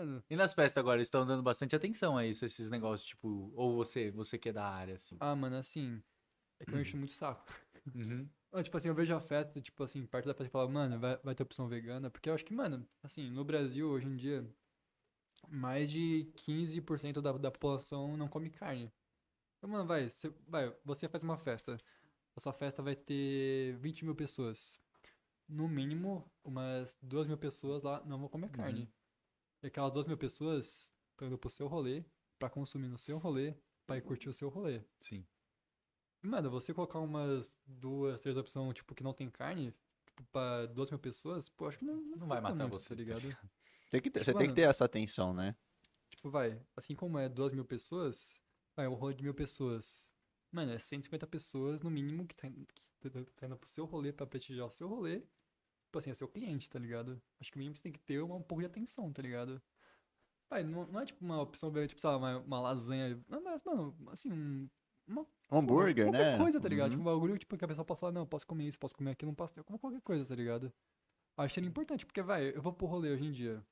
mano. E nas festas agora, eles estão dando bastante atenção a isso, esses negócios, tipo, ou você, você que é da área, assim. Ah, mano, assim, é que eu encho uhum. muito saco. Uhum. Tipo assim, eu vejo a festa, tipo assim, perto da festa e falo, mano, vai, vai ter opção vegana. Porque eu acho que, mano, assim, no Brasil, hoje em dia, mais de 15% da, da população não come carne. Então, mano, vai, você, vai, você faz uma festa. A sua festa vai ter 20 mil pessoas. No mínimo, umas 2 mil pessoas lá não vão comer uhum. carne. Uhum. E aquelas duas mil pessoas estão indo pro seu rolê, pra consumir no seu rolê, pra ir curtir o seu rolê. Sim. Mano, você colocar umas duas, três opções, tipo, que não tem carne, tipo, pra duas mil pessoas, pô, acho que não, não, não vai matar muito, tá você, tá ligado? Tem que ter, tipo, você Mano, tem que ter essa atenção, né? Tipo, vai, assim como é duas mil pessoas, vai, um rolê de mil pessoas. Mano, é 150 pessoas, no mínimo, que tá, que tá, tá indo pro seu rolê pra prestigiar o seu rolê tipo assim, é seu cliente, tá ligado? Acho que o mínimo você tem que ter uma, um pouco de atenção, tá ligado? Pai, não, não é tipo uma opção, tipo, sei lá, uma, uma lasanha. Não, mas, mano, assim, um, uma, um hambúrguer, qualquer né? Qualquer coisa, tá ligado? Uhum. Tipo, um bagulho tipo, que a pessoa pode falar, não, posso comer isso, posso comer aquilo, um pastel, como qualquer coisa, tá ligado? Acho que é importante, porque, vai, eu vou pro rolê hoje em dia.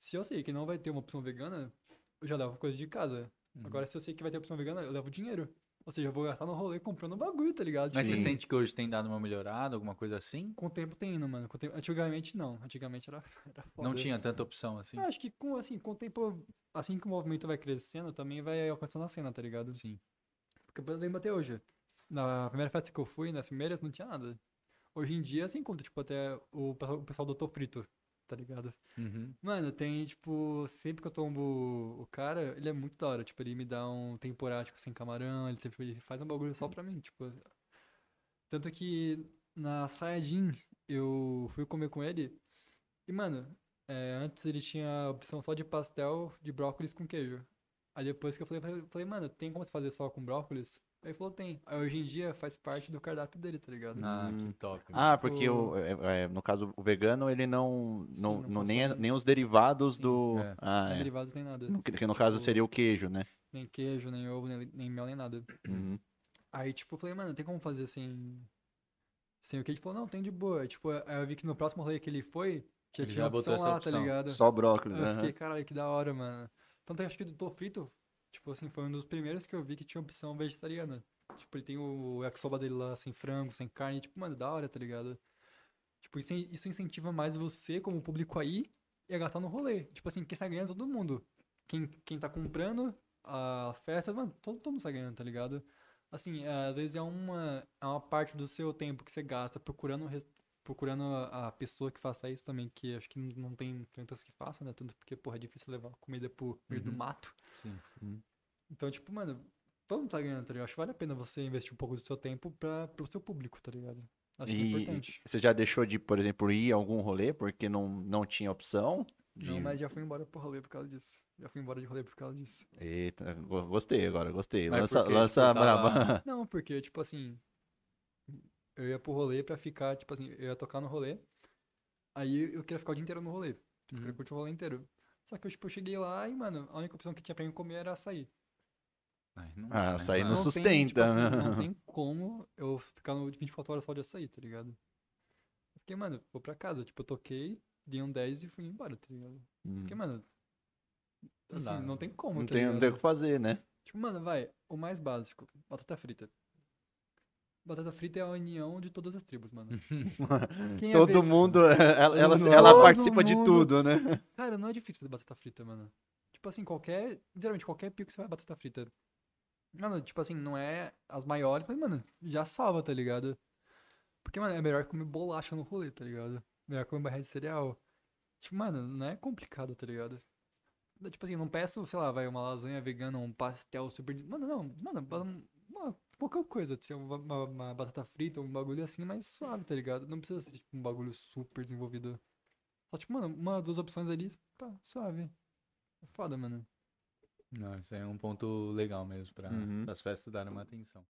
Se eu sei que não vai ter uma opção vegana, eu já levo coisa de casa. Uhum. Agora, se eu sei que vai ter opção vegana, eu levo dinheiro. Ou seja, eu vou gastar no rolê comprando bagulho, tá ligado? Mas Sim. você sente que hoje tem dado uma melhorada, alguma coisa assim? Com o tempo tem indo, mano. Tempo... Antigamente não. Antigamente era, era foda. Não tinha tanta opção assim? Eu ah, acho que com, assim, com o tempo, assim que o movimento vai crescendo, também vai acontecendo a cena, tá ligado? Sim. Porque eu lembro até hoje. Na primeira festa que eu fui, nas primeiras, não tinha nada. Hoje em dia, assim, encontra, tipo, até o pessoal do Tô Frito tá ligado? Uhum. Mano, tem, tipo, sempre que eu tombo o cara, ele é muito da hora. Tipo, ele me dá um temporário, tipo, sem camarão, ele, tipo, ele faz um bagulho só pra mim, tipo. Tanto que na Saiyajin, eu fui comer com ele. E, mano, é, antes ele tinha a opção só de pastel de brócolis com queijo. Aí depois que eu falei, falei, mano, tem como se fazer só com brócolis? Aí falou, tem. Aí hoje em dia faz parte do cardápio dele, tá ligado? Ah, hum. que top. Ah, tipo... porque o, é, é, no caso, o vegano, ele não. Sim, não, não nem, é, nem os derivados Sim, do. É. Ah, é. derivados nem nada. No, que no tipo... caso seria o queijo, né? Nem queijo, nem ovo, nem, nem mel, nem nada. Uhum. Aí, tipo, eu falei, mano, tem como fazer assim Sem o queijo? Ele falou, não, tem de boa. Aí, tipo, eu vi que no próximo rolê que ele foi, já ele tinha já opção botou lá, essa tá opção. tá ligado? Só brócolis, né? Eu uhum. fiquei, caralho, que da hora, mano. Tanto que acho que do Tô Frito Tipo assim, foi um dos primeiros que eu vi que tinha opção vegetariana. Tipo, ele tem o yakisoba dele lá sem frango, sem carne. Tipo, mano, da hora, tá ligado? Tipo, isso, isso incentiva mais você, como público aí, a gastar no rolê. Tipo assim, quem sai ganhando é todo mundo. Quem, quem tá comprando a festa, mano, todo, todo mundo sai ganhando, tá ligado? Assim, às vezes é uma, é uma parte do seu tempo que você gasta procurando procurando a, a pessoa que faça isso também, que acho que não tem tantas que façam, né? Tanto porque, porra, é difícil levar comida pro meio uhum. do mato. Sim. Hum. Então, tipo, mano, todo mundo tá ganhando, tá ligado? Acho que vale a pena você investir um pouco do seu tempo pra, pro seu público, tá ligado? Acho e que é importante. Você já deixou de, por exemplo, ir a algum rolê porque não, não tinha opção? De... Não, mas já fui embora pro rolê por causa disso. Já fui embora de rolê por causa disso. Eita, gostei agora, gostei. Mas lança, lança tipo, tava... braba. Não, porque, tipo assim, eu ia pro rolê pra ficar, tipo assim, eu ia tocar no rolê, aí eu queria ficar o dia inteiro no rolê. Tipo, uhum. eu curti o rolê inteiro. Só que eu, tipo, eu cheguei lá e, mano, a única opção que tinha pra mim comer era açaí. Ai, não ah, dá, né, açaí não, não sustenta, tem, tipo, assim, né? assim, Não tem como eu ficar no 24 horas só de açaí, tá ligado? Eu fiquei, mano, vou pra casa. Tipo, eu toquei, dei um 10 e fui embora, tá ligado? Hum. Porque, mano, assim, não, não né? tem como, não tá tem, ligado? Não tem o que fazer, né? Tipo, mano, vai, o mais básico, batata frita. Batata frita é a união de todas as tribos, mano. Quem é Todo é, é mundo, ela, ela, Todo ela participa mundo... de tudo, né? Cara, não é difícil fazer batata frita, mano. Tipo assim, qualquer, literalmente qualquer pico você vai batata frita. Mano, tipo assim, não é as maiores, mas, mano, já salva, tá ligado? Porque, mano, é melhor comer bolacha no rolê, tá ligado? Melhor comer barra de cereal. Tipo, mano, não é complicado, tá ligado? Tipo assim, não peço, sei lá, vai uma lasanha vegana, um pastel super. Mano, não, mano, uma pouca coisa. Tinha uma, uma, uma, batata frita, um bagulho assim mais suave, tá ligado? Não precisa ser tipo um bagulho super desenvolvido. Só tipo, mano, uma, duas opções ali, pá, suave. É foda, mano. Não, isso aí é um ponto legal mesmo para uhum. as festas darem uma atenção.